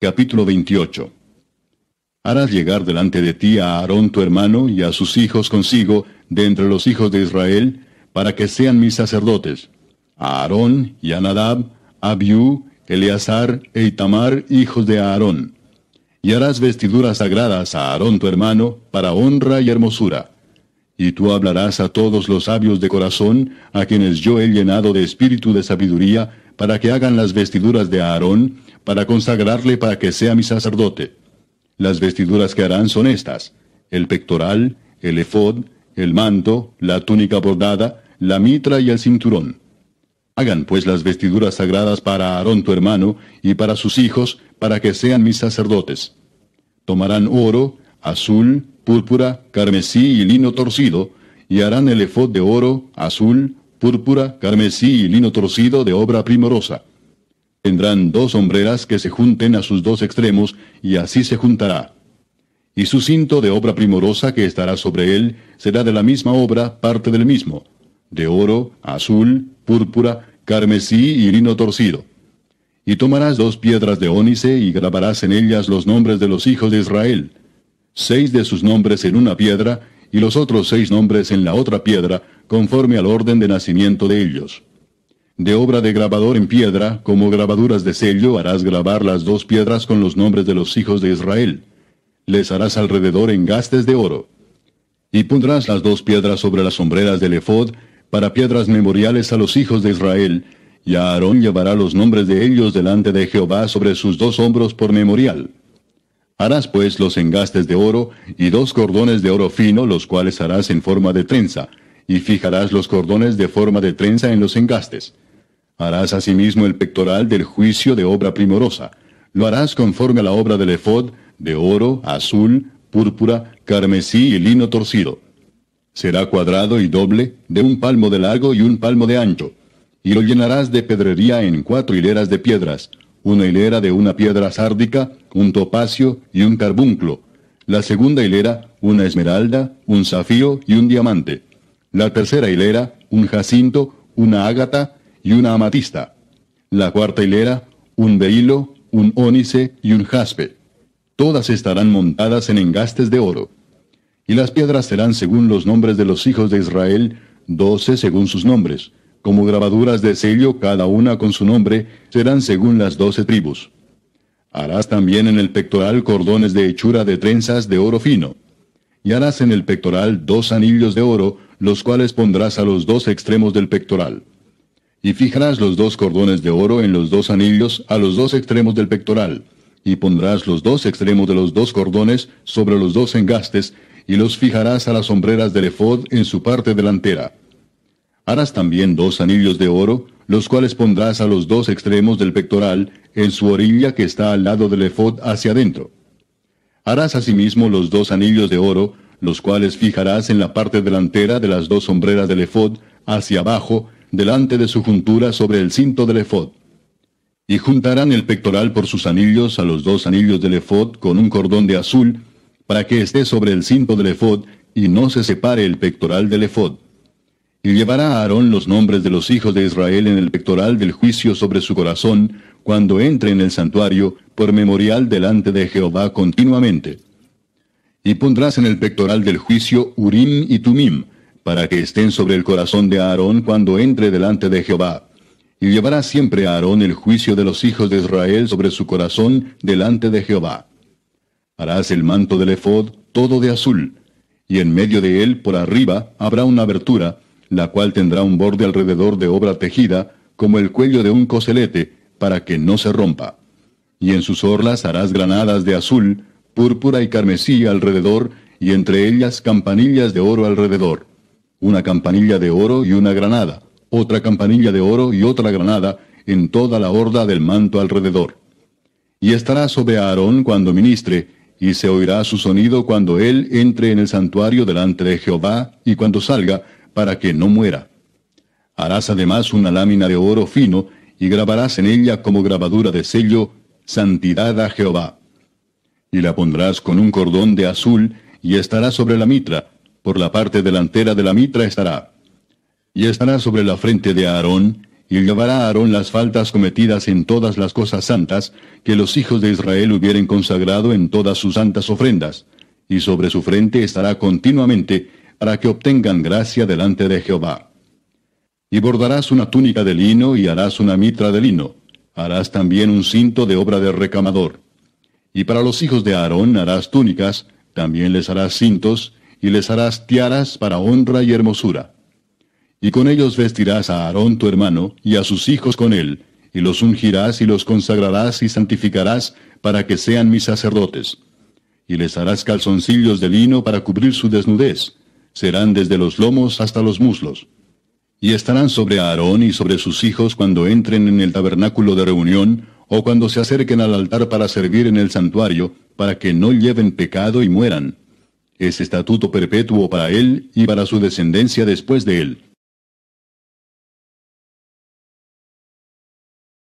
Capítulo 28 Harás llegar delante de ti a Aarón tu hermano y a sus hijos consigo de entre los hijos de Israel, para que sean mis sacerdotes, a Aarón y a Nadab, Abiú, Eleazar e Itamar, hijos de Aarón. Y harás vestiduras sagradas a Aarón tu hermano, para honra y hermosura. Y tú hablarás a todos los sabios de corazón, a quienes yo he llenado de espíritu de sabiduría, para que hagan las vestiduras de Aarón, para consagrarle para que sea mi sacerdote. Las vestiduras que harán son estas, el pectoral, el efod, el manto, la túnica bordada, la mitra y el cinturón. Hagan pues las vestiduras sagradas para Aarón tu hermano y para sus hijos, para que sean mis sacerdotes. Tomarán oro, azul, púrpura, carmesí y lino torcido, y harán el efod de oro, azul, púrpura, carmesí y lino torcido de obra primorosa. Tendrán dos hombreras que se junten a sus dos extremos, y así se juntará. Y su cinto de obra primorosa que estará sobre él será de la misma obra, parte del mismo, de oro, azul, púrpura, carmesí y lino torcido. Y tomarás dos piedras de ónice y grabarás en ellas los nombres de los hijos de Israel, seis de sus nombres en una piedra y los otros seis nombres en la otra piedra, conforme al orden de nacimiento de ellos. De obra de grabador en piedra, como grabaduras de sello, harás grabar las dos piedras con los nombres de los hijos de Israel. Les harás alrededor engastes de oro. Y pondrás las dos piedras sobre las sombreras del efod, para piedras memoriales a los hijos de Israel, y Aarón llevará los nombres de ellos delante de Jehová sobre sus dos hombros por memorial. Harás pues los engastes de oro y dos cordones de oro fino, los cuales harás en forma de trenza, y fijarás los cordones de forma de trenza en los engastes. Harás asimismo el pectoral del juicio de obra primorosa. Lo harás conforme a la obra del efod, de oro, azul, púrpura, carmesí y lino torcido. Será cuadrado y doble, de un palmo de largo y un palmo de ancho. Y lo llenarás de pedrería en cuatro hileras de piedras, una hilera de una piedra sárdica, un topacio y un carbunclo. La segunda hilera, una esmeralda, un zafío y un diamante la tercera hilera, un jacinto, una ágata y una amatista. La cuarta hilera, un behilo, un ónice y un jaspe. Todas estarán montadas en engastes de oro. Y las piedras serán según los nombres de los hijos de Israel, doce según sus nombres. Como grabaduras de sello, cada una con su nombre, serán según las doce tribus. Harás también en el pectoral cordones de hechura de trenzas de oro fino. Y harás en el pectoral dos anillos de oro, los cuales pondrás a los dos extremos del pectoral. Y fijarás los dos cordones de oro en los dos anillos a los dos extremos del pectoral, y pondrás los dos extremos de los dos cordones sobre los dos engastes, y los fijarás a las sombreras del efod en su parte delantera. Harás también dos anillos de oro, los cuales pondrás a los dos extremos del pectoral, en su orilla que está al lado del efod hacia adentro. Harás asimismo los dos anillos de oro, los cuales fijarás en la parte delantera de las dos sombreras del ephod hacia abajo, delante de su juntura sobre el cinto del ephod, Y juntarán el pectoral por sus anillos a los dos anillos del ephod con un cordón de azul, para que esté sobre el cinto del ephod y no se separe el pectoral del ephod. Y llevará a Aarón los nombres de los hijos de Israel en el pectoral del juicio sobre su corazón, cuando entre en el santuario, por memorial delante de Jehová continuamente y pondrás en el pectoral del juicio Urim y Tumim, para que estén sobre el corazón de Aarón cuando entre delante de Jehová. Y llevará siempre Aarón el juicio de los hijos de Israel sobre su corazón delante de Jehová. Harás el manto del efod todo de azul, y en medio de él por arriba habrá una abertura, la cual tendrá un borde alrededor de obra tejida, como el cuello de un coselete, para que no se rompa. Y en sus orlas harás granadas de azul, púrpura y carmesí alrededor, y entre ellas campanillas de oro alrededor. Una campanilla de oro y una granada, otra campanilla de oro y otra granada, en toda la horda del manto alrededor. Y estará sobre Aarón cuando ministre, y se oirá su sonido cuando él entre en el santuario delante de Jehová y cuando salga, para que no muera. Harás además una lámina de oro fino, y grabarás en ella como grabadura de sello, Santidad a Jehová y la pondrás con un cordón de azul, y estará sobre la mitra, por la parte delantera de la mitra estará. Y estará sobre la frente de Aarón, y llevará a Aarón las faltas cometidas en todas las cosas santas que los hijos de Israel hubieren consagrado en todas sus santas ofrendas, y sobre su frente estará continuamente para que obtengan gracia delante de Jehová. Y bordarás una túnica de lino y harás una mitra de lino, harás también un cinto de obra de recamador. Y para los hijos de Aarón harás túnicas, también les harás cintos, y les harás tiaras para honra y hermosura. Y con ellos vestirás a Aarón tu hermano, y a sus hijos con él, y los ungirás y los consagrarás y santificarás para que sean mis sacerdotes. Y les harás calzoncillos de lino para cubrir su desnudez. Serán desde los lomos hasta los muslos. Y estarán sobre Aarón y sobre sus hijos cuando entren en el tabernáculo de reunión, o cuando se acerquen al altar para servir en el santuario, para que no lleven pecado y mueran. Es estatuto perpetuo para él y para su descendencia después de él.